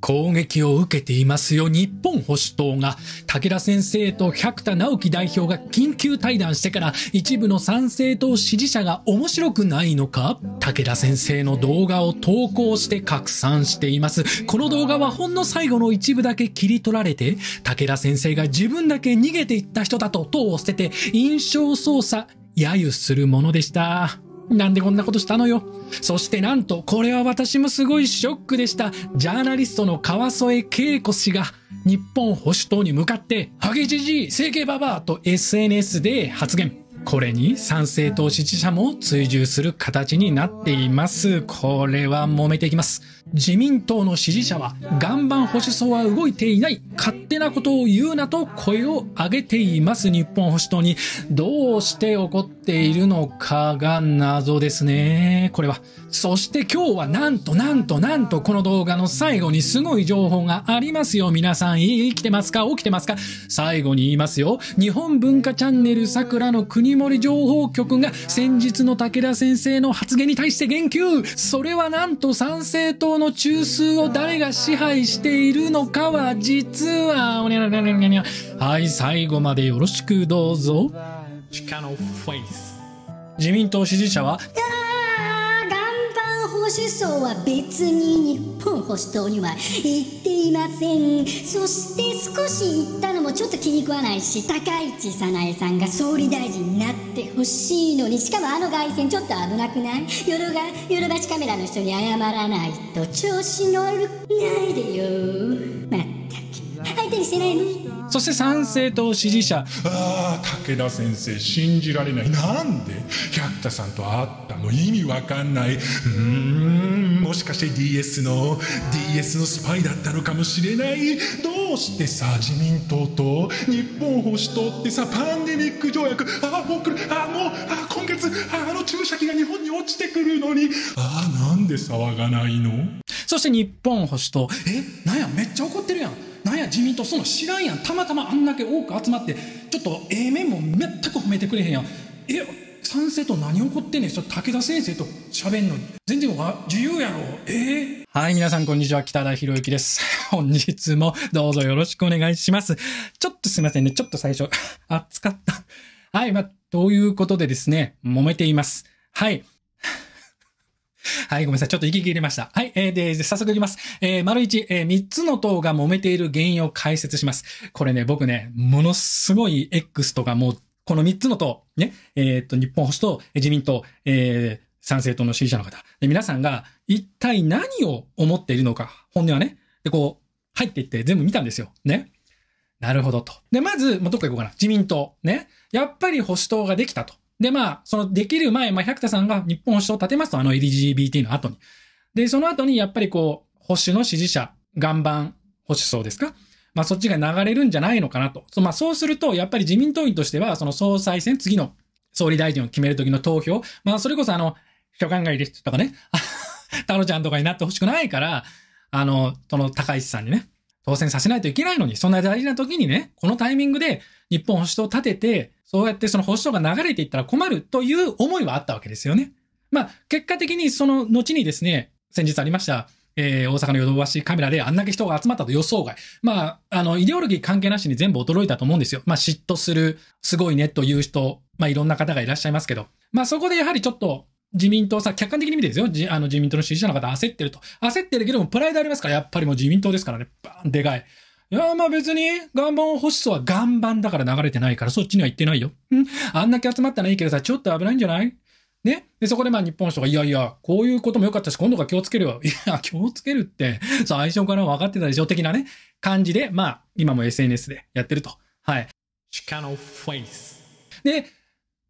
攻撃を受けていますよ、日本保守党が。武田先生と百田直樹代表が緊急対談してから一部の賛成党支持者が面白くないのか武田先生の動画を投稿して拡散しています。この動画はほんの最後の一部だけ切り取られて、武田先生が自分だけ逃げていった人だと党を捨てて印象操作、揶揄するものでした。なんでこんなことしたのよ。そしてなんと、これは私もすごいショックでした。ジャーナリストの川添恵子氏が、日本保守党に向かって、ハゲじじい、整形ババアと SNS で発言。これに賛成党支持者も追従する形になっています。これは揉めていきます。自民党の支持者は岩盤保守層は動いていない勝手なことを言うなと声を上げています日本保守党にどうして怒っているのかが謎ですねこれはそして今日はなんとなんとなんとこの動画の最後にすごい情報がありますよ皆さん生きてますか起きてますか最後に言いますよ日本文化チャンネル桜の国森情報局が先日の武田先生の発言に対して言及それはなんと賛成党のの中枢を誰が支配しているのかは実は、おにゃらららららはい、最後までよろしくどうぞ。地下のフェイス自民党支持者は、守層は別に日本保守党には行っていませんそして少し行ったのもちょっと気に食わないし高市早苗さんが総理大臣になってほしいのにしかもあの凱旋ちょっと危なくない夜が夜橋カメラの人に謝らないと調子乗るないでよまったく相手にしてないのそして賛政党支持者ああ武田先生信じられないなんで百田さんと会ったの意味わかんないうーんもしかして DS の DS のスパイだったのかもしれないどうしてさ自民党と日本保守党ってさパンデミック条約ああもう来るああもうあ今月あの注射器が日本に落ちてくるのにああなんで騒がないのそして日本保守党えなんやめっちゃ怒ってるやん自民党その知らんやんたまたまあんだけ多く集まってちょっとええ面も全く褒めてくれへんやんえ賛成と何起こってんねんそ武田先生と喋んの全然わ自由やろええー、はい皆さんこんにちは北田博之です 本日もどうぞよろしくお願いしますちょっとすいませんねちょっと最初暑 かったはいまあということでですね揉めていますはいはい、ごめんなさい。ちょっと息切れました。はい、えー、で、早速いきます。えー、丸一、えー、三つの党が揉めている原因を解説します。これね、僕ね、ものすごい X とかもう、この三つの党、ね、えー、っと、日本保守党、自民党、えー、参政党の支持者の方、で皆さんが一体何を思っているのか、本音はね、で、こう、入っていって全部見たんですよ。ね。なるほどと。で、まず、まあ、どっか行こうかな。自民党。ね。やっぱり保守党ができたと。で、まあ、そのできる前、まあ、百田さんが日本保守党を立てますと、あの LGBT の後に。で、その後にやっぱりこう、保守の支持者、岩盤保守層ですかまあ、そっちが流れるんじゃないのかなと。まあ、そうすると、やっぱり自民党員としては、その総裁選、次の総理大臣を決める時の投票、まあ、それこそあの、所管外ですとかね、タロちゃんとかになってほしくないから、あの、その高市さんにね、当選させないといけないのに、そんな大事な時にね、このタイミングで日本保守党を立てて、そうやってその保守党が流れていったら困るという思いはあったわけですよね。まあ、結果的にその後にですね、先日ありました、えー、大阪のヨドバシカメラであんだけ人が集まったと予想外。まあ、あの、イデオロギー関係なしに全部驚いたと思うんですよ。まあ、嫉妬する、すごいねという人、まあ、いろんな方がいらっしゃいますけど。まあ、そこでやはりちょっと自民党さ、客観的に見てですよ。あの自民党の支持者の方焦ってると。焦ってるけども、プライドありますから、やっぱりもう自民党ですからね。バーン、でかい。いや、まあ別に、岩盤を欲しそうは岩盤だから流れてないから、そっちには行ってないよ。うん。あんだけ集まったらいいけどさ、ちょっと危ないんじゃないね。で、そこでまあ日本の人が、いやいや、こういうことも良かったし、今度から気をつけるよ。いや、気をつけるって、最初から分かってたでしょ、的なね、感じで、まあ、今も SNS でやってると。はい。シカのフェイス。で、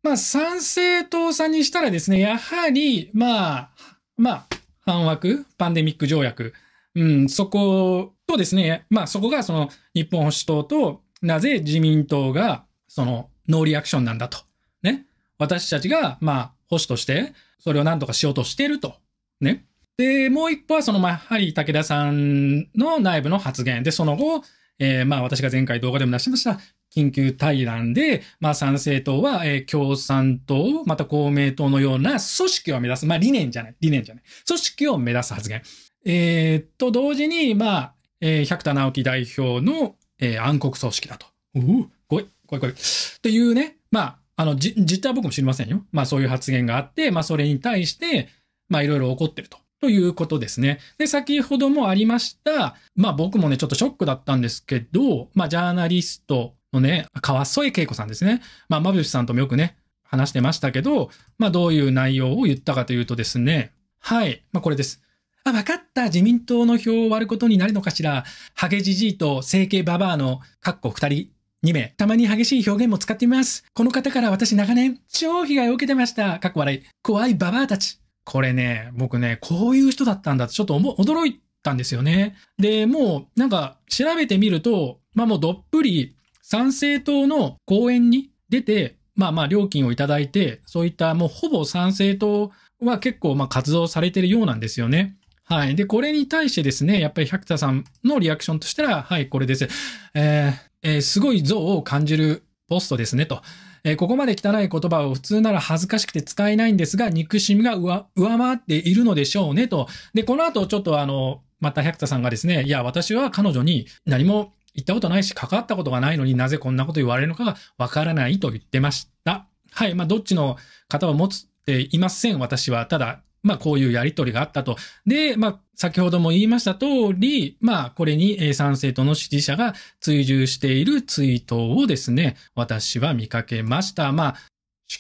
まあ、賛成党さんにしたらですね、やはり、まあ、まあ、反枠、パンデミック条約、うん、そことですね、まあ、そこがその日本保守党となぜ自民党がそのノーリアクションなんだと。ね。私たちが、まあ、保守として、それを何とかしようとしてると。ね。で、もう一歩は、その、まあ、やはり武田さんの内部の発言で、その後、えー、まあ、私が前回動画でも出しました、緊急対談で、まあ、参政党は、えー、共産党、また公明党のような組織を目指す。まあ、理念じゃない。理念じゃない。組織を目指す発言。えー、と、同時に、まあ、えー、百田直樹代表の、えー、暗黒組織だと。おお、こい、怖い怖い怖いっていうね、まあ、あの、じ、実は僕も知りませんよ。まあ、そういう発言があって、まあ、それに対して、まあ、いろいろ起こってると。ということですね。で、先ほどもありました、まあ僕もね、ちょっとショックだったんですけど、まあジャーナリストのね、川添恵子さんですね。まあ、まぶしさんともよくね、話してましたけど、まあ、どういう内容を言ったかというとですね、はい、まあ、これです。あ、わかった。自民党の票を割ることになるのかしら。ハゲじじいと整形ババアの、かっこ二人、二名。たまに激しい表現も使ってみます。この方から私長年、超被害を受けてました。かっこ笑い。怖いババアたち。これね、僕ね、こういう人だったんだちょっと驚いたんですよね。で、もう、なんか、調べてみると、まあもうどっぷり参政党の講演に出て、まあまあ料金をいただいて、そういったもうほぼ参政党は結構まあ活動されてるようなんですよね。はい。で、これに対してですね、やっぱり百田さんのリアクションとしたら、はい、これです。えーえー、すごい像を感じるポストですね、と。えー、ここまで汚い言葉を普通なら恥ずかしくて使えないんですが、憎しみが上回っているのでしょうね、と。で、この後ちょっとあの、また百田さんがですね、いや、私は彼女に何も行ったことないし、関わったことがないのになぜこんなこと言われるのかがわからないと言ってました。はい。まあ、どっちの方は持っていません。私は。ただ、まあ、こういうやりとりがあったと。で、まあ、先ほども言いました通り、まあ、これに賛成党の支持者が追従しているツイートをですね、私は見かけました。まあ、フ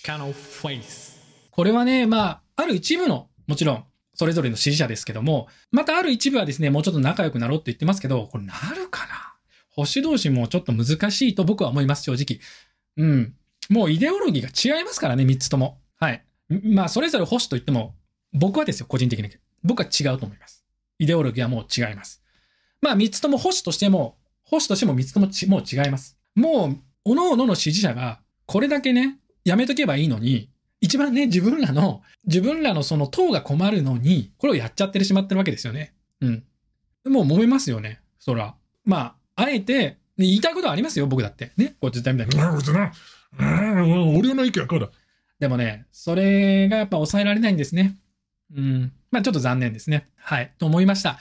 ェイス。これはね、まあ、ある一部の、もちろん、それぞれの支持者ですけども、またある一部はですね、もうちょっと仲良くなろうって言ってますけど、これなるかな星同士もちょっと難しいと僕は思います、正直。うん。もうイデオロギーが違いますからね、3つとも。はい。まあ、それぞれ保守といっても、僕はですよ、個人的に。僕は違うと思います。イデオロギーはもう違います。まあ、3つとも保守としても、保守としても3つとももう違います。もう、各々の支持者が、これだけね、やめとけばいいのに、一番ね、自分らの、自分らのその党が困るのに、これをやっちゃってしまってるわけですよね。うん。もう揉めますよね、そら。まあ、あえて、ね、言いたいことはありますよ、僕だって。ね。こう絶対みたいに、うほどな、うん、俺の意見はこうだ。でもね、それがやっぱ抑えられないんですね。うん。まあちょっと残念ですね。はい。と思いました。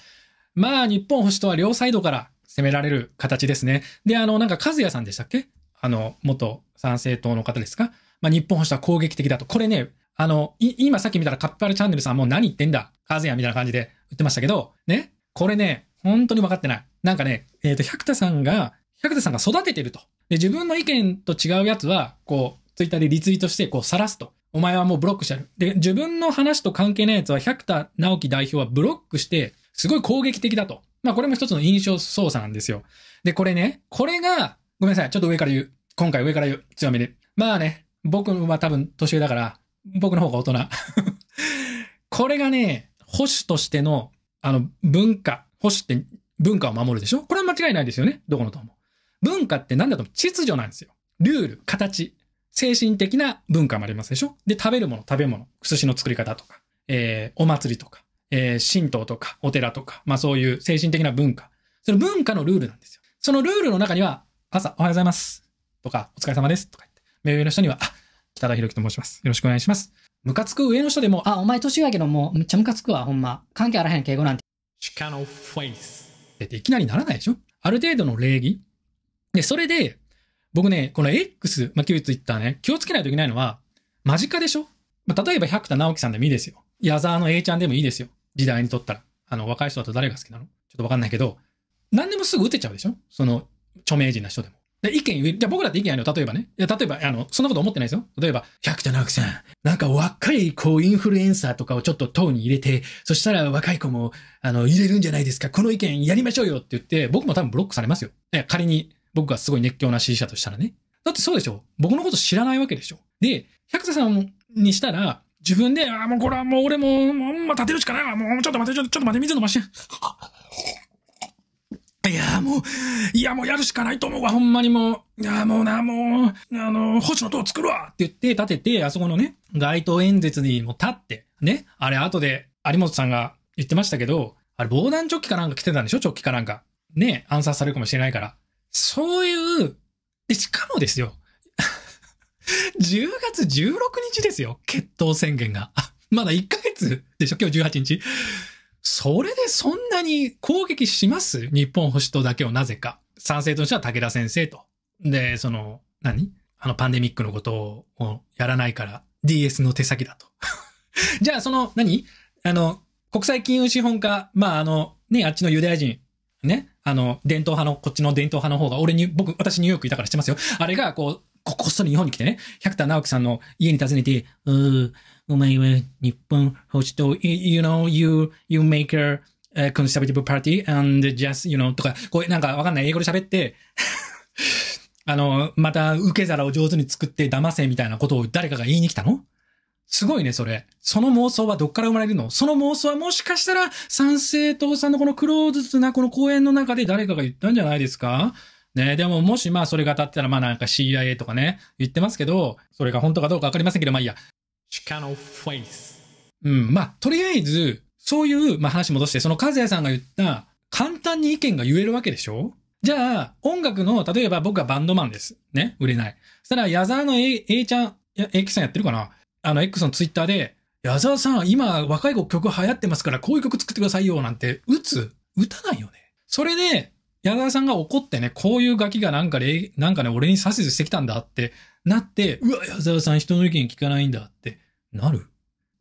まあ日本保守党は両サイドから攻められる形ですね。で、あの、なんか和也さんでしたっけあの、元参政党の方ですかまあ日本保守は攻撃的だと。これね、あの、今さっき見たらカッパルチャンネルさんもう何言ってんだ、和也みたいな感じで言ってましたけど、ね、これね、本当に分かってない。なんかね、えっ、ー、と、百田さんが、百田さんが育ててると。で、自分の意見と違うやつは、こう、ツイッターでリツイートして、こう、晒すと。お前はもうブロックしてやる。で、自分の話と関係ないやつは、百田直樹代表はブロックして、すごい攻撃的だと。まあ、これも一つの印象操作なんですよ。で、これね、これが、ごめんなさい、ちょっと上から言う。今回上から言う。強めで。まあね、僕は多分年上だから、僕の方が大人。これがね、保守としての、あの、文化。保守って文化を守るでしょこれは間違いないですよね。どこの党も。文化って何だと思う秩序なんですよ。ルール、形。精神的な文化もありますでしょで、食べるもの、食べ物。寿司の作り方とか、えー、お祭りとか、えー、神道とか、お寺とか、まあそういう精神的な文化。その文化のルールなんですよ。そのルールの中には、朝、おはようございます。とか、お疲れ様です。とか言って。目上の人には、あ、北田博樹と申します。よろしくお願いします。ムカつく上の人でも、あ、お前年上やけどもう、めっちゃムカつくわ、ほんま。関係あらへん敬語なんて。シカのフェイス。てっていきなりならないでしょある程度の礼儀。で、それで、僕ね、この X、ま旧 Twitter ね、気をつけないといけないのは、間近でしょ、まあ、例えば百田直樹さんでもいいですよ。矢沢の A ちゃんでもいいですよ。時代にとったら。あの、若い人だと誰が好きなのちょっとわかんないけど、何でもすぐ打てちゃうでしょその、著名人な人でも。で意見言う。じゃあ僕らって意見あるよ。例えばね。いや、例えば、あの、そんなこと思ってないですよ。例えば、百田直樹さん、なんか若い、こう、インフルエンサーとかをちょっと党に入れて、そしたら若い子も、あの、入れるんじゃないですか。この意見やりましょうよって言って、僕も多分ブロックされますよ。いや、仮に僕がすごい熱狂な支持者としたらね。だってそうでしょ。僕のこと知らないわけでしょ。で、百田さんにしたら、自分で、ああ、もうこれはもう俺も、もう立てるしかないわ。もうちょっと待って、ちょっと待って、水飲まして。いやもう、いやもうやるしかないと思うわ、ほんまにもう。いやもうな、もう、あの、星野党作るわって言って立てて、あそこのね、街頭演説にも立って、ね、あれ後で有本さんが言ってましたけど、あれ防弾チョッキかなんか来てたんでしょチョッキかなんか。ね、暗殺されるかもしれないから。そういう、で、しかもですよ。10 月16日ですよ。決闘宣言が。まだ1ヶ月でしょ今日18日。それでそんなに攻撃します日本保守党だけをなぜか。賛成としては武田先生と。で、その、何あのパンデミックのことをやらないから DS の手先だと。じゃあその何、あの、国際金融資本家、まああの、ね、あっちのユダヤ人、ね、あの、伝統派の、こっちの伝統派の方が、俺に、僕、私ニューヨークいたから知ってますよ。あれが、こう、こっそり日本に来てね、百田直樹さんの家に訪ねて、うー、お前は日本保守党、you know, you, you make a conservative party and just, you know, とか、こうなんかわかんない英語で喋って あの、また受け皿を上手に作って騙せみたいなことを誰かが言いに来たのすごいね、それ。その妄想はどっから生まれるのその妄想はもしかしたら、賛成党さんのこのクローズなこの講演の中で誰かが言ったんじゃないですかねでももしまあそれが当たったらまあなんか CIA とかね、言ってますけど、それが本当かどうかわかりませんけど、まあいいや。Chicano f a うん、まあ、とりあえず、そういう、まあ話戻して、その和也さんが言った、簡単に意見が言えるわけでしょじゃあ、音楽の、例えば僕はバンドマンです。ね、売れない。そしたら、矢沢の A, A ちゃん、A キさんやってるかなあの、X のツイッターで、矢沢さん、今、若い子曲流行ってますから、こういう曲作ってくださいよ、なんて、打つ打たないよね。それで、矢沢さんが怒ってね、こういうガキがなんかなんかね、俺に指図してきたんだってなって、うわ、矢沢さん人の意見聞かないんだってなる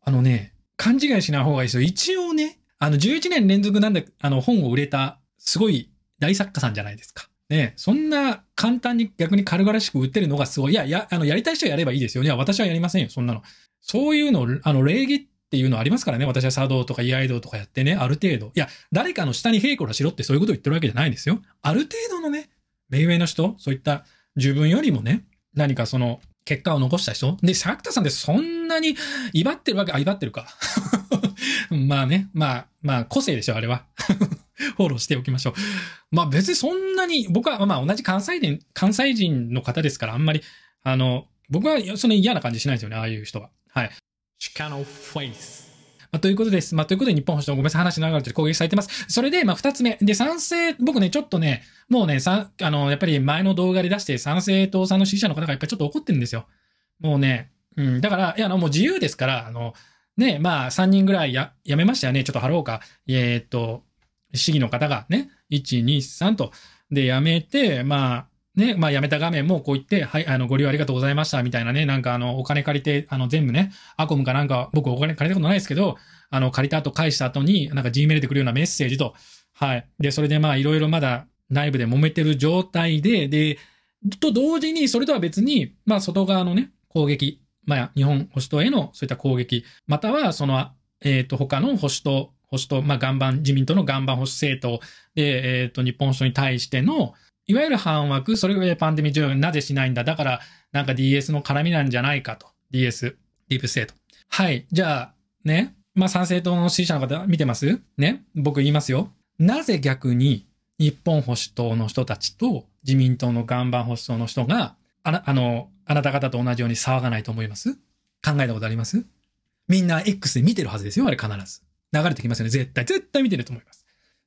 あのね、勘違いしない方がいいですよ。一応ね、あの、11年連続なんだ、あの、本を売れた、すごい大作家さんじゃないですか。ね、そんな簡単に逆に軽々しく売ってるのがすごい。いや、や、あの、やりたい人はやればいいですよね。私はやりませんよ、そんなの。そういうの、あの、礼儀っていうのありますからね。私は茶道とか居合道とかやってね、ある程度。いや、誰かの下に平行らしろってそういうことを言ってるわけじゃないですよ。ある程度のね、目上の人、そういった自分よりもね、何かその、結果を残した人で、作田さんってそんなに威張ってるわけ、あ、威張ってるか。まあね、まあ、まあ、個性でしょ、あれは。フォローしておきましょう。まあ別にそんなに、僕はまあ同じ関西人、関西人の方ですから、あんまり、あの、僕はその嫌な感じしないですよね、ああいう人は。はい。c h i c a n まあ、ということです。まあ、ということで日本保守党ごめんなさい、話長くなっと攻撃されてます。それで、まあ、二つ目。で、賛成、僕ね、ちょっとね、もうね、さ、あの、やっぱり前の動画で出して賛成党さんの支持者の方がやっぱりちょっと怒ってるんですよ。もうね、うん、だから、いや、あの、もう自由ですから、あの、ね、まあ、人ぐらいや、やめましたよね。ちょっと張ろうか。えー、っと、市議の方がね、一、二、三と。で、やめて、まあ、ね、まあ、やめた画面もこう言って、はい、あの、ご利用ありがとうございました、みたいなね、なんかあの、お金借りて、あの、全部ね、アコムかなんか、僕お金借りたことないですけど、あの、借りた後返した後に、なんか G メールでくるようなメッセージと、はい。で、それでまあ、いろいろまだ内部で揉めてる状態で、で、と同時に、それとは別に、まあ、外側のね、攻撃、まあ、日本保守党へのそういった攻撃、または、その、えっ、ー、と、他の保守党、保守党、まあ、岩盤、自民党の岩盤保守政党で、えっ、ー、と、日本保守党に対しての、いわゆる反枠、それがパンデミック要なぜしないんだ。だから、なんか DS の絡みなんじゃないかと。DS、ディープステート。はい。じゃあ、ね。まあ、参政党の支持者の方、見てますね。僕言いますよ。なぜ逆に、日本保守党の人たちと自民党の岩盤保守党の人があな、あの、あなた方と同じように騒がないと思います考えたことありますみんな X で見てるはずですよ、あれ必ず。流れてきますよね。絶対、絶対見てると思います。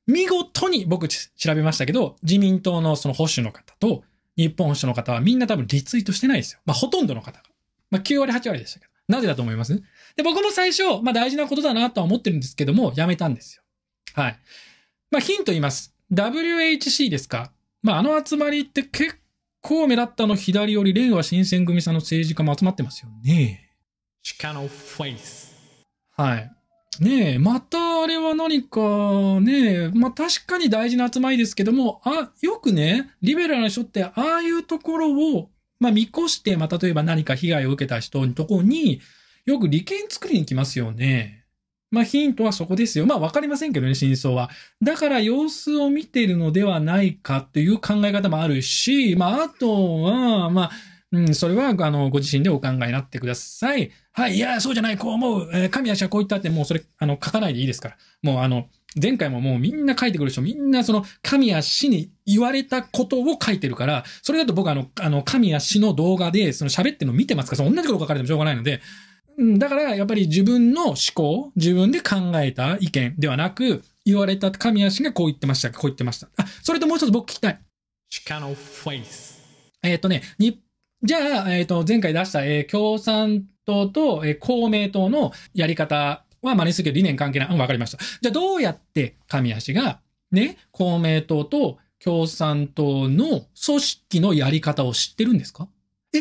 見事に僕調べましたけど、自民党のその保守の方と、日本保守の方はみんな多分リツイートしてないですよ。まあほとんどの方が。まあ9割8割でしたけど。なぜだと思いますで、僕も最初、まあ大事なことだなとは思ってるんですけども、やめたんですよ。はい。まあヒント言います。WHC ですかまああの集まりって結構目立ったの左より、令和新選組さんの政治家も集まってますよね。シカノフェイス。はい。ねえ、またあれは何か、ねえ、まあ確かに大事な集まりですけども、あ、よくね、リベラルな人ってああいうところを、まあ見越して、まあ例えば何か被害を受けた人のところに、よく利権作りに来ますよね。まあヒントはそこですよ。まあわかりませんけどね、真相は。だから様子を見ているのではないかという考え方もあるし、まああとは、まあ、うん、それは、あの、ご自身でお考えになってください。はい、いや、そうじゃない、こう思う、えー、神谷氏はこう言ったって、もうそれ、あの、書かないでいいですから。もう、あの、前回ももうみんな書いてくる人、みんなその神谷氏に言われたことを書いてるから、それだと僕あの、あの、神谷氏の動画で、その喋ってるの見てますから、その同じこと書かれてもしょうがないので、だから、やっぱり自分の思考、自分で考えた意見ではなく、言われた神谷氏がこう言ってました、こう言ってました。あ、それともう一つ僕聞きたい。鹿カのフェイス。えっ、ー、とね、日じゃあ、えっ、ー、と、前回出した、えー、共産党と、えー、公明党のやり方は真似するけど理念関係ない。うん、わかりました。じゃあ、どうやって神足が、ね、公明党と共産党の組織のやり方を知ってるんですかえ、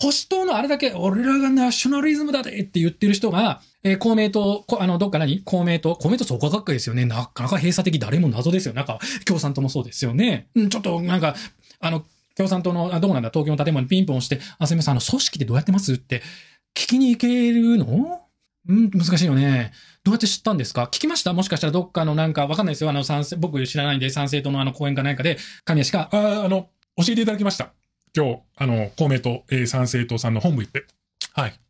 保守党のあれだけ、俺らがナショナリズムだでって言ってる人が、えー、公明党、あの、どっか何公明党、公明党創価学会ですよね。なかなか閉鎖的、誰も謎ですよ。なんか、共産党もそうですよね。うん、ちょっと、なんか、あの、共産党の、あどうなんだ、東京の建物にピンポンして、あ、すみません、あの、組織ってどうやってますって聞きに行けるのうん、難しいよね。どうやって知ったんですか聞きましたもしかしたらどっかのなんか、わかんないですよ。あの、賛成、僕知らないんで、賛成党のあの講演か何かで、神谷氏が、あ、あの、教えていただきました。今日、あの、公明党、えー、賛成党さんの本部行って。はい。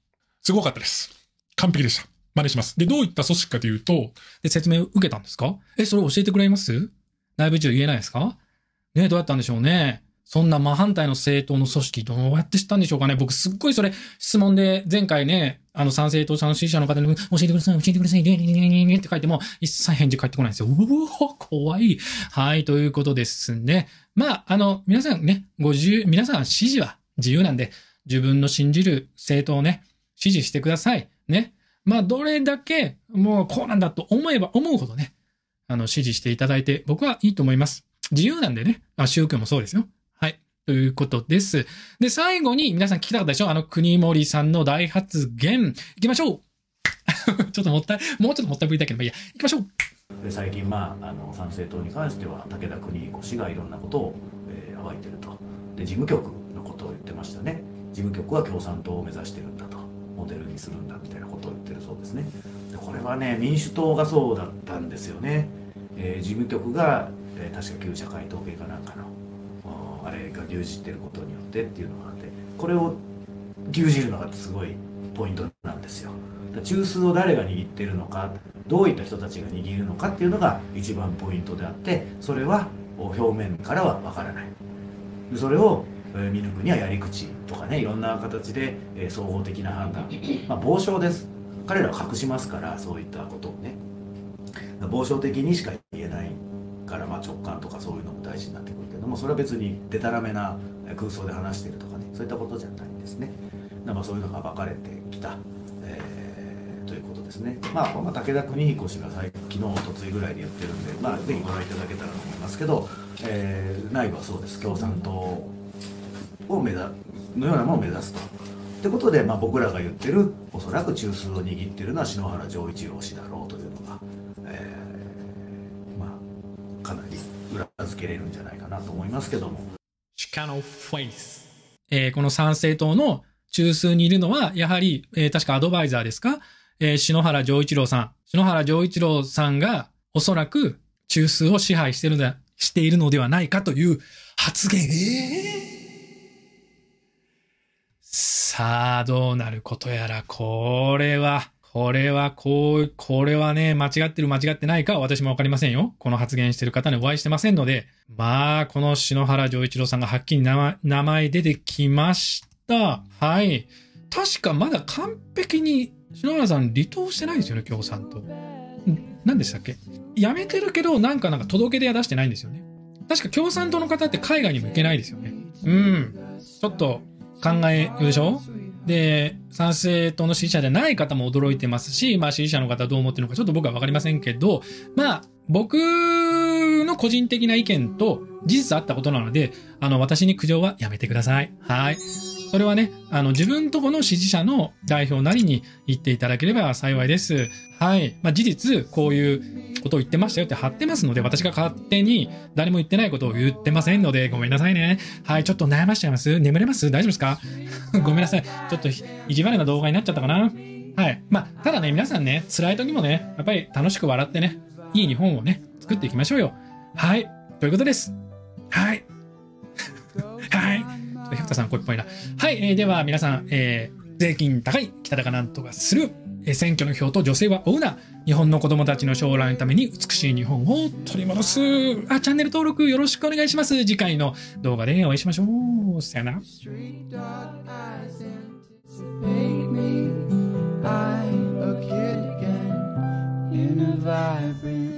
すごかったです。完璧でした。真似します。で、どういった組織かというと、で、説明を受けたんですかえ、それ教えてくれます内部中言えないですかねどうやったんでしょうねそんな真反対の政党の組織、どうやって知ったんでしょうかね。僕、すっごいそれ、質問で、前回ね、あの、参政党さんの支持者の方に、教えてください、教えてください、ねねねねねって書いても、一切返事返ってこないんですよ。うお怖い。はい、ということですね。まあ、あの、皆さんね、ご自由、皆さん支持は自由なんで、自分の信じる政党をね、支持してください。ね。まあ、どれだけ、もう、こうなんだと思えば思うほどね、あの、支持していただいて、僕はいいと思います。自由なんでね。あ、宗教もそうですよ。ということです。で、最後に皆さん聞きたかったでしょあの、国森さんの大発言。行きましょう ちょっともったい、もうちょっともったいぶりだけど、いや、行きましょうで最近、まあ、あの参政党に関しては武田邦彦氏がいろんなことを、えー、暴いてるとで事務局のことを言ってましたね事務局は共産党を目指してるんだとモデルにするんだみたいなことを言ってるそうですねでこれはね民主党がそうだったんですよね、えー、事務局が、えー、確か旧社会統計かなんかのあれが牛耳ってることによってっていうのがあってこれを牛耳るのがすごいポイントなんですよ中枢を誰が握ってるのかどういった人たちが握るのかっていうのが一番ポイントであってそれは表面からはわからないそれを見抜くにはやり口とかねいろんな形で総合的な判断、まあ、傍聴です彼らは隠しますからそういったことをね傍聴的にしか言えないからまあ直感とかそういうのも大事になってくるけどもそれは別にデタラメな空想で話してるとかねそういったことじゃないんですね。まあそういうのが分かれてきた、えー、ということですね。まあ、まあ、武田邦彦氏が昨日おとついぐらいで言ってるんで、まあ、ぜひご覧いただけたらと思いますけど、えー、内部はそうです共産党を目指のようなものを目指すと。ってことで、まあ、僕らが言ってるおそらく中枢を握ってるのは篠原丈一郎氏だろうというのが。けれるんじゃないかなと思いますけども。鹿フェイス。えー、この参政党の中枢にいるのは、やはり、えー、確かアドバイザーですか、えー、篠原丈一郎さん。篠原丈一郎さんが、おそらく中枢を支配してるだ、しているのではないかという発言。えーさあ、どうなることやら、これは、これはこう、これはね、間違ってる間違ってないか私もわかりませんよ。この発言してる方にお会いしてませんので、まあ、この篠原丈一郎さんがはっきり名前出てきました。はい。確かまだ完璧に篠原さん離党してないですよね、共産党。何でしたっけ辞めてるけど、なんかなんか届け出は出してないんですよね。確か共産党の方って海外にも行けないですよね。うん。ちょっと考えるでしょで、参政党の支持者じゃない方も驚いてますし、まあ支持者の方どう思ってるのかちょっと僕はわかりませんけど、まあ僕の個人的な意見と事実あったことなので、あの私に苦情はやめてください。はい。それはね、あの、自分とこの支持者の代表なりに言っていただければ幸いです。はい。まあ、事実、こういうことを言ってましたよって貼ってますので、私が勝手に誰も言ってないことを言ってませんので、ごめんなさいね。はい。ちょっと悩ましちゃいます眠れます大丈夫ですか ごめんなさい。ちょっと意地悪な動画になっちゃったかなはい。まあ、ただね、皆さんね、辛い時もね、やっぱり楽しく笑ってね、いい日本をね、作っていきましょうよ。はい。ということです。はい。角田さん、これっぽいな。はい、えー、では皆さん、えー、税金高い、北高なんとかする、えー、選挙の票と女性は追うな、日本の子供たちの将来のために美しい日本を取り戻す。あ、チャンネル登録よろしくお願いします。次回の動画でお会いしましょう。さよなら。